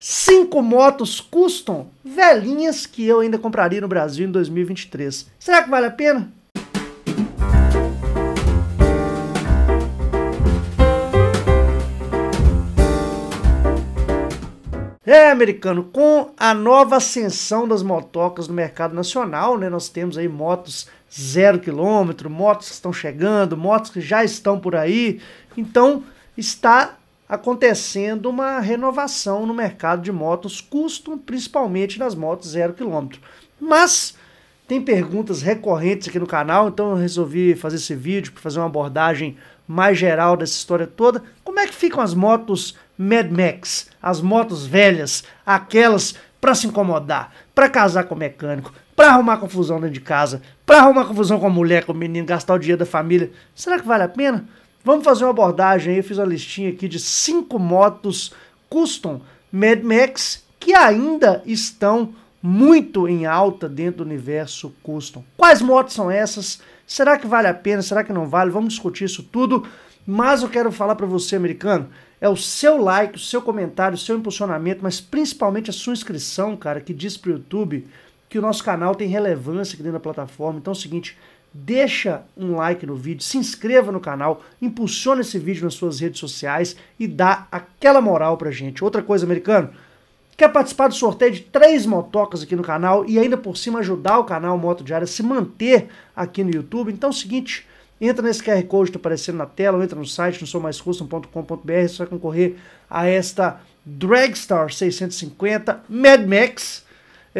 Cinco motos custom, velhinhas que eu ainda compraria no Brasil em 2023. Será que vale a pena? É, americano, com a nova ascensão das motocas no mercado nacional, né? Nós temos aí motos zero quilômetro, motos que estão chegando, motos que já estão por aí. Então, está acontecendo uma renovação no mercado de motos custom, principalmente nas motos zero quilômetro. Mas tem perguntas recorrentes aqui no canal, então eu resolvi fazer esse vídeo para fazer uma abordagem mais geral dessa história toda. Como é que ficam as motos Mad Max, as motos velhas, aquelas para se incomodar, para casar com o mecânico, para arrumar confusão dentro de casa, para arrumar confusão com a mulher, com o menino, gastar o dinheiro da família? Será que vale a pena? Vamos fazer uma abordagem aí, eu fiz uma listinha aqui de cinco motos custom Mad Max que ainda estão muito em alta dentro do universo custom. Quais motos são essas? Será que vale a pena? Será que não vale? Vamos discutir isso tudo. Mas eu quero falar para você, americano, é o seu like, o seu comentário, o seu impulsionamento, mas principalmente a sua inscrição, cara, que diz pro YouTube que o nosso canal tem relevância aqui dentro da plataforma. Então é o seguinte, deixa um like no vídeo, se inscreva no canal, impulsiona esse vídeo nas suas redes sociais e dá aquela moral pra gente. Outra coisa, americano, quer participar do sorteio de três motocas aqui no canal e ainda por cima ajudar o canal Moto Diária a se manter aqui no YouTube? Então é o seguinte, entra nesse QR Code que tá aparecendo na tela, ou entra no site, no soumaiscustom.com.br, você vai concorrer a esta Dragstar 650 Mad Max,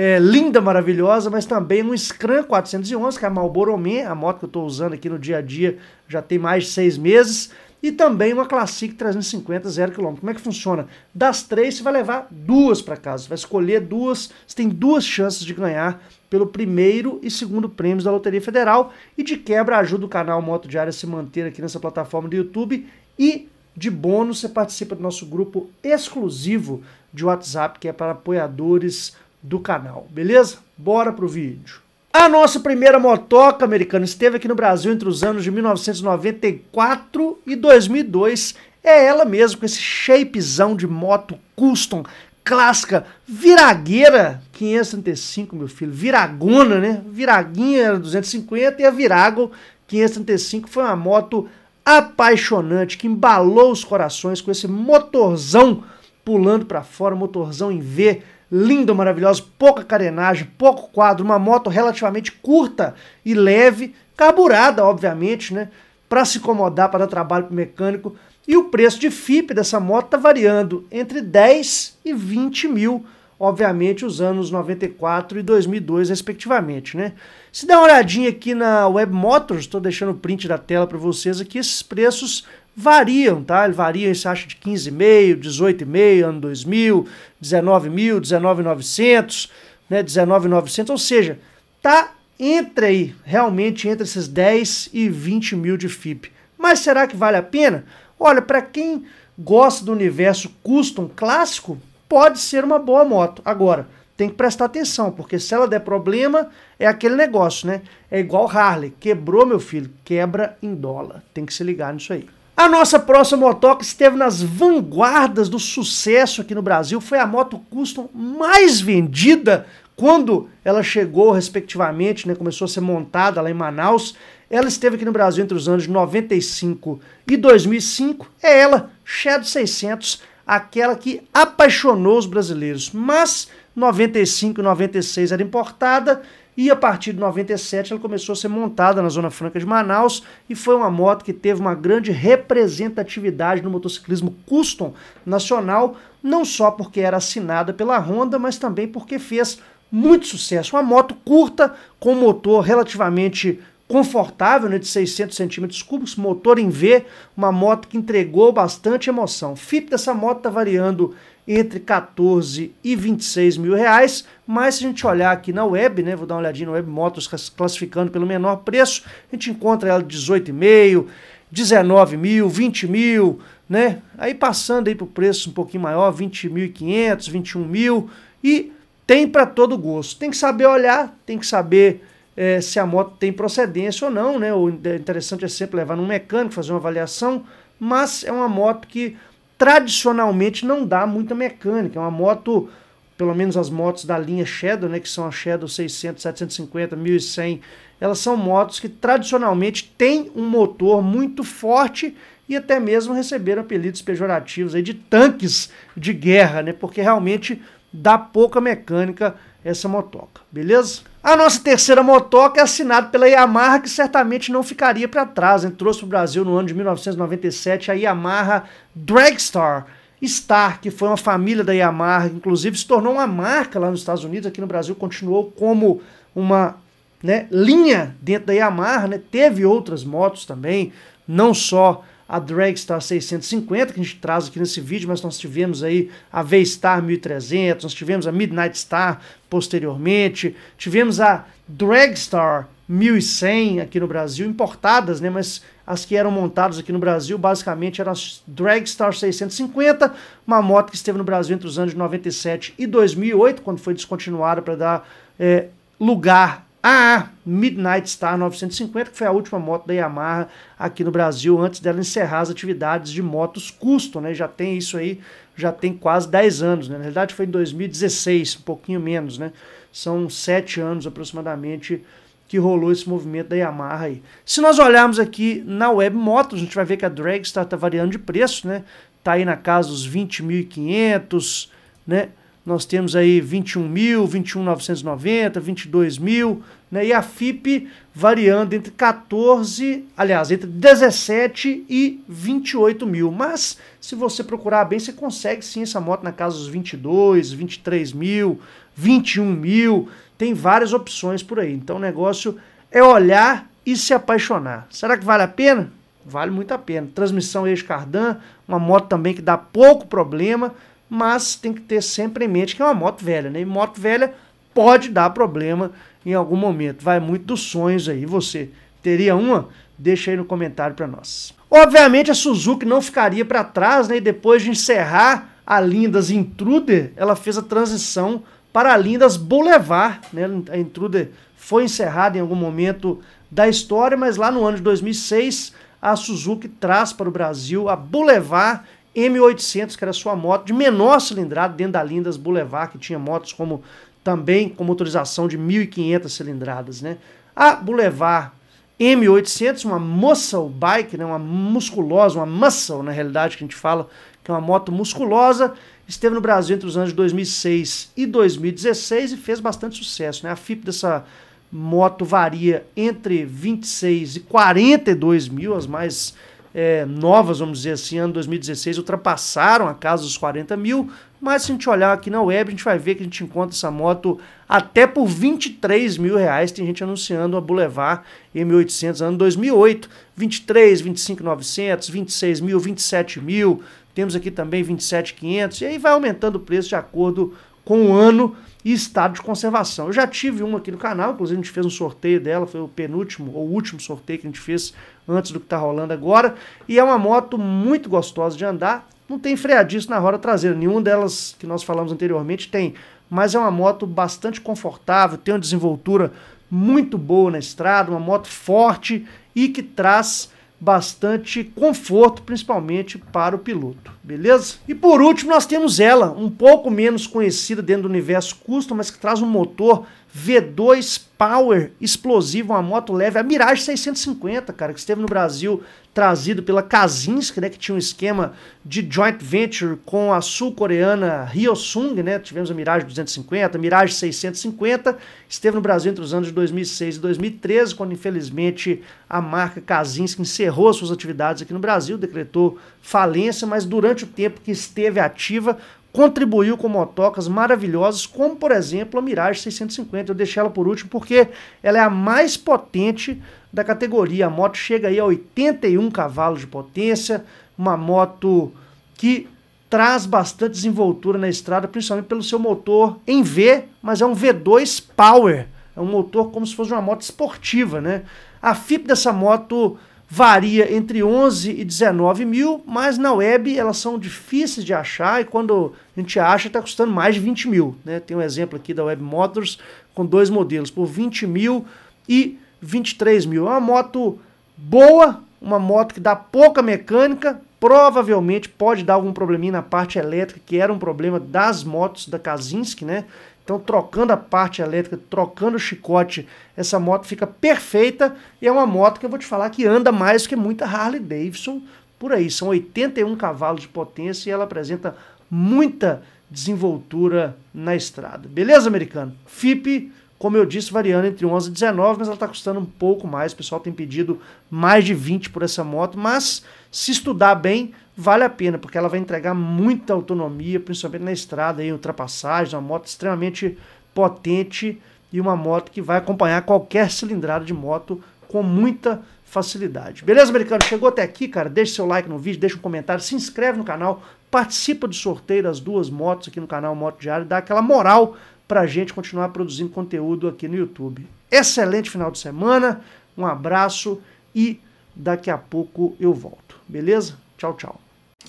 é, linda, maravilhosa, mas também no Scram 411, que é a Marlboro Man, a moto que eu estou usando aqui no dia a dia já tem mais de seis meses, e também uma Classic 350 zero quilômetro. Como é que funciona? Das três, você vai levar duas para casa, você vai escolher duas, você tem duas chances de ganhar pelo primeiro e segundo prêmios da Loteria Federal, e de quebra ajuda o canal Moto Diário a se manter aqui nessa plataforma do YouTube, e de bônus você participa do nosso grupo exclusivo de WhatsApp, que é para apoiadores do canal, beleza? Bora pro vídeo. A nossa primeira motoca americana esteve aqui no Brasil entre os anos de 1994 e 2002. É ela mesmo, com esse shapezão de moto custom, clássica, viragueira 535, meu filho, viragona, né? Viraguinha era 250 e a Virago 535 foi uma moto apaixonante que embalou os corações com esse motorzão pulando para fora, motorzão em V, linda, maravilhosa, pouca carenagem, pouco quadro, uma moto relativamente curta e leve, carburada, obviamente, né? Para se incomodar, para dar trabalho para o mecânico. E o preço de FIP dessa moto está variando entre 10 e 20 mil, obviamente, os anos 94 e 2002, respectivamente, né? Se der uma olhadinha aqui na Web Motors, estou deixando o print da tela para vocês aqui, esses preços variam, tá? Ele varia você taxa de 15,5, 18,5, ano 2000, 19.000, 19.900, né? 19.900, ou seja, tá entre aí, realmente entre esses 10 e 20 mil de FIP. Mas será que vale a pena? Olha, para quem gosta do universo custom clássico, pode ser uma boa moto. Agora, tem que prestar atenção, porque se ela der problema, é aquele negócio, né? É igual Harley, quebrou meu filho, quebra em dólar. Tem que se ligar nisso aí. A nossa próxima motoca esteve nas vanguardas do sucesso aqui no Brasil. Foi a moto custom mais vendida quando ela chegou, respectivamente, né, começou a ser montada lá em Manaus. Ela esteve aqui no Brasil entre os anos de 95 e 2005. É ela, Shadow 600, aquela que apaixonou os brasileiros. Mas 95 e 96 era importada e a partir de 97 ela começou a ser montada na Zona Franca de Manaus e foi uma moto que teve uma grande representatividade no motociclismo custom nacional, não só porque era assinada pela Honda, mas também porque fez muito sucesso. Uma moto curta com motor relativamente confortável, né, de 600 centímetros cúbicos, motor em V, uma moto que entregou bastante emoção. O FIP dessa moto está variando entre 14 e 26 mil reais, mas se a gente olhar aqui na web, né, vou dar uma olhadinha na web motos classificando pelo menor preço, a gente encontra ela de 18,5, 19 mil, 20 mil, né, aí passando aí para o preço um pouquinho maior, 20.500, 21 mil, e tem para todo gosto, tem que saber olhar, tem que saber... É, se a moto tem procedência ou não, né? O é interessante é sempre levar num mecânico, fazer uma avaliação, mas é uma moto que tradicionalmente não dá muita mecânica. É uma moto, pelo menos as motos da linha Shadow, né, que são a Shadow 600, 750, 1100, elas são motos que tradicionalmente têm um motor muito forte e até mesmo receberam apelidos pejorativos aí de tanques de guerra, né, porque realmente dá pouca mecânica essa motoca, beleza? A nossa terceira motoca é assinada pela Yamaha, que certamente não ficaria para trás. entrou Trouxe para o Brasil no ano de 1997 a Yamaha Dragstar Star, que foi uma família da Yamaha, inclusive se tornou uma marca lá nos Estados Unidos, aqui no Brasil continuou como uma né, linha dentro da Yamaha, né? teve outras motos também, não só a Dragstar 650, que a gente traz aqui nesse vídeo, mas nós tivemos aí a V-Star 1300, nós tivemos a Midnight Star posteriormente, tivemos a Dragstar 1100 aqui no Brasil, importadas, né, mas as que eram montadas aqui no Brasil basicamente eram as Dragstar 650, uma moto que esteve no Brasil entre os anos 97 e 2008, quando foi descontinuada para dar é, lugar a ah, é. Midnight Star 950, que foi a última moto da Yamaha aqui no Brasil, antes dela encerrar as atividades de motos custom, né? Já tem isso aí, já tem quase 10 anos, né? Na verdade foi em 2016, um pouquinho menos, né? São 7 anos aproximadamente que rolou esse movimento da Yamaha aí. Se nós olharmos aqui na Web Motos, a gente vai ver que a Dragstar está variando de preço, né? Tá aí na casa dos 20.500, né? nós temos aí 21 mil, 21,990, 22 mil, né? e a FIP variando entre 14, aliás, entre 17 e 28 mil. Mas se você procurar bem, você consegue sim essa moto na casa dos 22, 23 mil, 21 mil, tem várias opções por aí. Então o negócio é olhar e se apaixonar. Será que vale a pena? Vale muito a pena. Transmissão eixo cardan, uma moto também que dá pouco problema, mas tem que ter sempre em mente que é uma moto velha, né? E moto velha pode dar problema em algum momento. Vai muito dos sonhos aí. Você teria uma? Deixa aí no comentário para nós. Obviamente a Suzuki não ficaria para trás, né? E depois de encerrar a Lindas Intruder, ela fez a transição para a Lindas Boulevard, né? A Intruder foi encerrada em algum momento da história, mas lá no ano de 2006 a Suzuki traz para o Brasil a Boulevard M800, que era sua moto, de menor cilindrada, dentro da Lindas Boulevard, que tinha motos como também com motorização de 1.500 cilindradas, né? A Boulevard M800, uma muscle bike, né? uma musculosa, uma muscle, na realidade, que a gente fala que é uma moto musculosa, esteve no Brasil entre os anos de 2006 e 2016 e fez bastante sucesso, né? A FIP dessa moto varia entre 26 e 42 mil, as mais é, novas, vamos dizer assim, ano 2016, ultrapassaram a casa dos 40 mil, mas se a gente olhar aqui na web, a gente vai ver que a gente encontra essa moto até por 23 mil reais, tem gente anunciando a Boulevard M800 ano 2008, 23, 25, 900, 26 mil, 27 mil, temos aqui também 27,500, e aí vai aumentando o preço de acordo com um ano e estado de conservação. Eu já tive uma aqui no canal, inclusive a gente fez um sorteio dela, foi o penúltimo ou último sorteio que a gente fez antes do que está rolando agora. E é uma moto muito gostosa de andar, não tem freadiço na roda traseira, nenhuma delas que nós falamos anteriormente tem, mas é uma moto bastante confortável, tem uma desenvoltura muito boa na estrada, uma moto forte e que traz bastante conforto, principalmente para o piloto, beleza? E por último, nós temos ela, um pouco menos conhecida dentro do universo custom, mas que traz um motor V2 Power explosivo, uma moto leve, a Mirage 650, cara, que esteve no Brasil trazido pela Kazinski, né, que tinha um esquema de joint venture com a sul-coreana Hyosung, né, tivemos a Mirage 250, a Mirage 650, esteve no Brasil entre os anos de 2006 e 2013, quando infelizmente a marca Kazinski encerrou suas atividades aqui no Brasil, decretou falência, mas durante o tempo que esteve ativa, contribuiu com motocas maravilhosas, como por exemplo a Mirage 650. Eu deixei ela por último porque ela é a mais potente da categoria. A moto chega aí a 81 cavalos de potência, uma moto que traz bastante desenvoltura na estrada, principalmente pelo seu motor em V, mas é um V2 Power. É um motor como se fosse uma moto esportiva, né? A FIP dessa moto varia entre 11 e 19 mil, mas na web elas são difíceis de achar e quando a gente acha está custando mais de 20 mil. Né? Tem um exemplo aqui da Web Motors com dois modelos, por 20 mil e 23 mil. É uma moto boa, uma moto que dá pouca mecânica, provavelmente pode dar algum probleminha na parte elétrica, que era um problema das motos da Kazinski, né? Então, trocando a parte elétrica, trocando o chicote, essa moto fica perfeita e é uma moto que eu vou te falar que anda mais que muita Harley Davidson por aí. São 81 cavalos de potência e ela apresenta muita desenvoltura na estrada. Beleza, americano? FIP como eu disse, variando entre 11 e 19, mas ela está custando um pouco mais. O pessoal tem pedido mais de 20 por essa moto, mas se estudar bem, vale a pena, porque ela vai entregar muita autonomia, principalmente na estrada, em ultrapassagem, uma moto extremamente potente e uma moto que vai acompanhar qualquer cilindrada de moto com muita facilidade. Beleza, americano? Chegou até aqui, cara? Deixe seu like no vídeo, deixa um comentário, se inscreve no canal, participa do sorteio das duas motos aqui no canal Moto Diário, dá aquela moral para a gente continuar produzindo conteúdo aqui no YouTube. Excelente final de semana, um abraço e daqui a pouco eu volto, beleza? Tchau, tchau.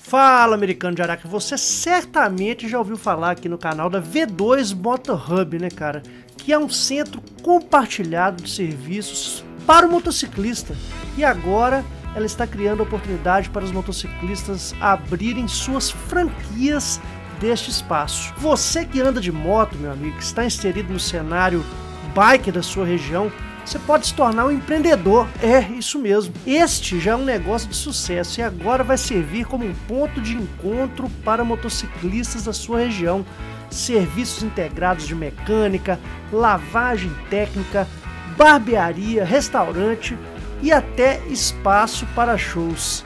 Fala, americano de Araca, você certamente já ouviu falar aqui no canal da V2 Motor Hub, né, cara? Que é um centro compartilhado de serviços para o motociclista. E agora ela está criando oportunidade para os motociclistas abrirem suas franquias deste espaço. Você que anda de moto, meu amigo, que está inserido no cenário bike da sua região, você pode se tornar um empreendedor. É, isso mesmo. Este já é um negócio de sucesso e agora vai servir como um ponto de encontro para motociclistas da sua região. Serviços integrados de mecânica, lavagem técnica, barbearia, restaurante e até espaço para shows